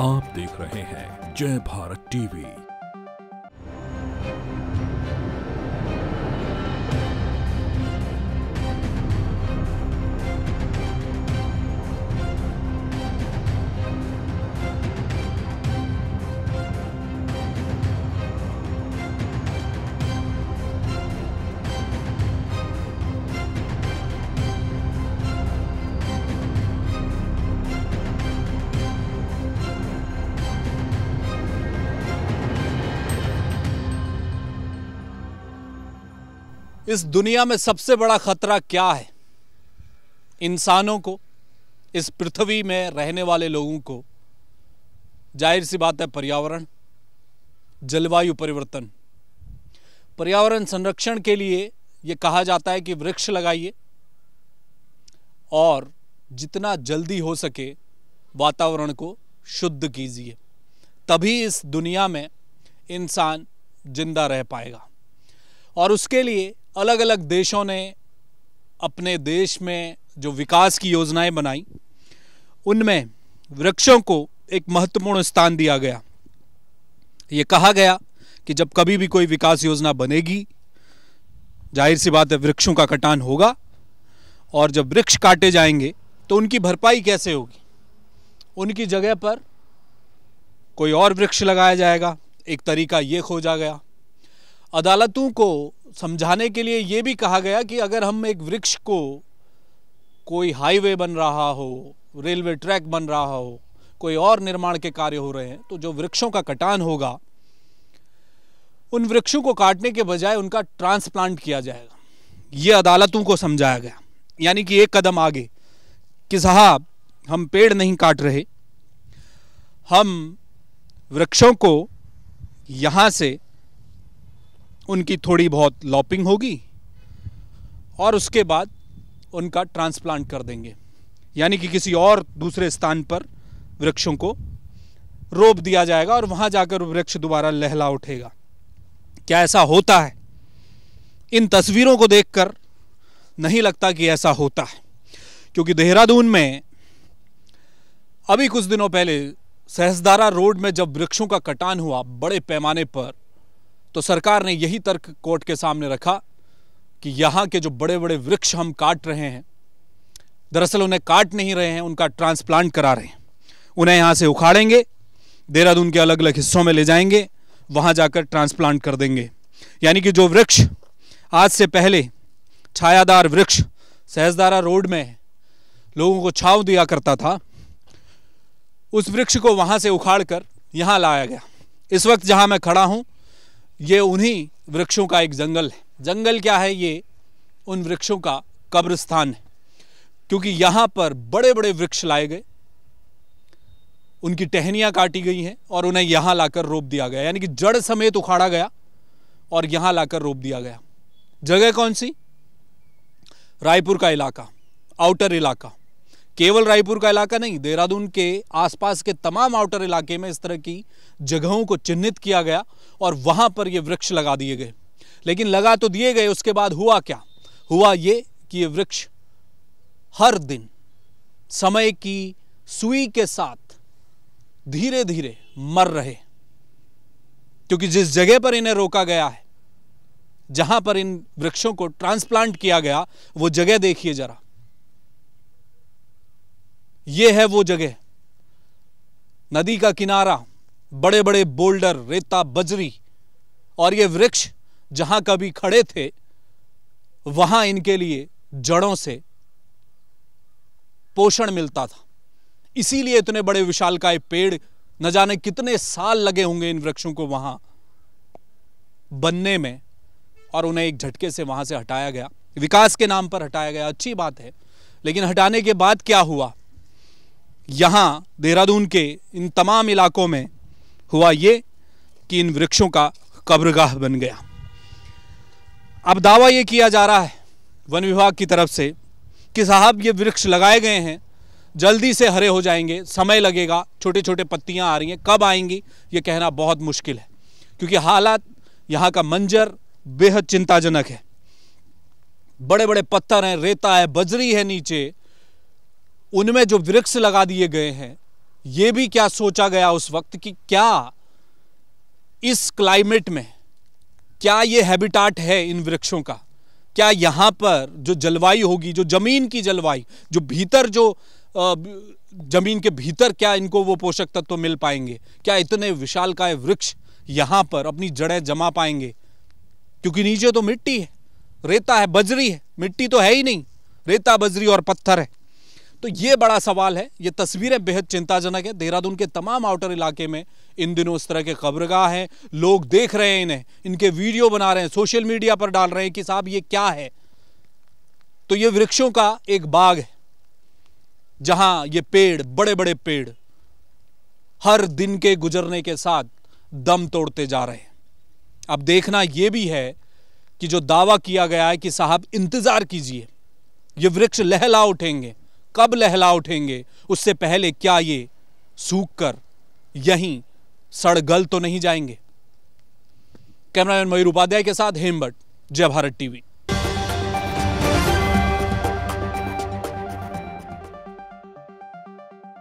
आप देख रहे हैं जय भारत टीवी इस दुनिया में सबसे बड़ा ख़तरा क्या है इंसानों को इस पृथ्वी में रहने वाले लोगों को जाहिर सी बात है पर्यावरण जलवायु परिवर्तन पर्यावरण संरक्षण के लिए यह कहा जाता है कि वृक्ष लगाइए और जितना जल्दी हो सके वातावरण को शुद्ध कीजिए तभी इस दुनिया में इंसान ज़िंदा रह पाएगा और उसके लिए अलग अलग देशों ने अपने देश में जो विकास की योजनाएं बनाई उनमें वृक्षों को एक महत्वपूर्ण स्थान दिया गया ये कहा गया कि जब कभी भी कोई विकास योजना बनेगी जाहिर सी बात है वृक्षों का कटान होगा और जब वृक्ष काटे जाएंगे तो उनकी भरपाई कैसे होगी उनकी जगह पर कोई और वृक्ष लगाया जाएगा एक तरीका ये खोजा गया अदालतों को समझाने के लिए ये भी कहा गया कि अगर हम एक वृक्ष को कोई हाईवे बन रहा हो रेलवे ट्रैक बन रहा हो कोई और निर्माण के कार्य हो रहे हैं तो जो वृक्षों का कटान होगा उन वृक्षों को काटने के बजाय उनका ट्रांसप्लांट किया जाएगा ये अदालतों को समझाया गया यानी कि एक कदम आगे कि साहब हम पेड़ नहीं काट रहे हम वृक्षों को यहाँ से उनकी थोड़ी बहुत लॉपिंग होगी और उसके बाद उनका ट्रांसप्लांट कर देंगे यानी कि किसी और दूसरे स्थान पर वृक्षों को रोप दिया जाएगा और वहाँ जाकर वृक्ष दोबारा लहला उठेगा क्या ऐसा होता है इन तस्वीरों को देखकर नहीं लगता कि ऐसा होता है क्योंकि देहरादून में अभी कुछ दिनों पहले सहसदारा रोड में जब वृक्षों का कटान हुआ बड़े पैमाने पर तो सरकार ने यही तर्क कोर्ट के सामने रखा कि यहाँ के जो बड़े बड़े वृक्ष हम काट रहे हैं दरअसल उन्हें काट नहीं रहे हैं उनका ट्रांसप्लांट करा रहे हैं उन्हें यहाँ से उखाड़ेंगे देहरादून के अलग अलग हिस्सों में ले जाएंगे वहाँ जाकर ट्रांसप्लांट कर देंगे यानी कि जो वृक्ष आज से पहले छायादार वृक्ष सहजदारा रोड में लोगों को छाव दिया करता था उस वृक्ष को वहाँ से उखाड़ कर यहाँ लाया गया इस वक्त जहाँ मैं खड़ा हूँ ये उन्हीं वृक्षों का एक जंगल है जंगल क्या है ये उन वृक्षों का कब्रिस्तान है क्योंकि यहाँ पर बड़े बड़े वृक्ष लाए गए उनकी टहनियाँ काटी गई हैं और उन्हें यहाँ लाकर रोप दिया गया यानी कि जड़ समेत उखाड़ा गया और यहाँ लाकर रोप दिया गया जगह कौन सी रायपुर का इलाका आउटर इलाका केवल रायपुर का इलाका नहीं देहरादून के आसपास के तमाम आउटर इलाके में इस तरह की जगहों को चिन्हित किया गया और वहां पर ये वृक्ष लगा दिए गए लेकिन लगा तो दिए गए उसके बाद हुआ क्या हुआ ये कि ये वृक्ष हर दिन समय की सुई के साथ धीरे धीरे मर रहे क्योंकि जिस जगह पर इन्हें रोका गया है जहां पर इन वृक्षों को ट्रांसप्लांट किया गया वो जगह देखिए जरा ये है वो जगह नदी का किनारा बड़े बड़े बोल्डर रेता बजरी और ये वृक्ष जहां कभी खड़े थे वहां इनके लिए जड़ों से पोषण मिलता था इसीलिए इतने बड़े विशालकाय पेड़ न जाने कितने साल लगे होंगे इन वृक्षों को वहां बनने में और उन्हें एक झटके से वहां से हटाया गया विकास के नाम पर हटाया गया अच्छी बात है लेकिन हटाने के बाद क्या हुआ यहाँ देहरादून के इन तमाम इलाकों में हुआ ये कि इन वृक्षों का कब्रगाह बन गया अब दावा ये किया जा रहा है वन विभाग की तरफ से कि साहब ये वृक्ष लगाए गए हैं जल्दी से हरे हो जाएंगे समय लगेगा छोटे छोटे पत्तियाँ आ रही हैं कब आएंगी ये कहना बहुत मुश्किल है क्योंकि हालात यहाँ का मंजर बेहद चिंताजनक है बड़े बड़े पत्थर हैं रेता है बजरी है नीचे उनमें जो वृक्ष लगा दिए गए हैं ये भी क्या सोचा गया उस वक्त कि क्या इस क्लाइमेट में क्या ये हैबिटाट है इन वृक्षों का क्या यहाँ पर जो जलवायु होगी जो ज़मीन की जलवायु जो भीतर जो ज़मीन के भीतर क्या इनको वो पोषक तत्व तो मिल पाएंगे क्या इतने विशाल काय वृक्ष यहाँ पर अपनी जड़ें जमा पाएंगे क्योंकि नीचे तो मिट्टी है रेता है बजरी है मिट्टी तो है ही नहीं रेता बजरी और पत्थर है तो ये बड़ा सवाल है ये तस्वीरें बेहद चिंताजनक है देहरादून के तमाम आउटर इलाके में इन दिनों इस तरह के खबरगाह हैं लोग देख रहे हैं इन्हें इनके वीडियो बना रहे हैं सोशल मीडिया पर डाल रहे हैं कि साहब ये क्या है तो ये वृक्षों का एक बाग है जहां ये पेड़ बड़े बड़े पेड़ हर दिन के गुजरने के साथ दम तोड़ते जा रहे हैं अब देखना यह भी है कि जो दावा किया गया है कि साहब इंतज़ार कीजिए ये वृक्ष लहला उठेंगे कब लहला उठेंगे उससे पहले क्या ये सूख कर यहीं सड़गल तो नहीं जाएंगे कैमरामैन मयूर उपाध्याय के साथ हेमबट जय भारत टीवी